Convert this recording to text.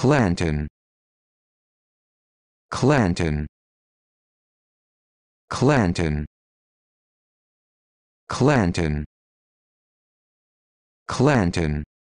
Clanton Clanton Clanton Clanton Clanton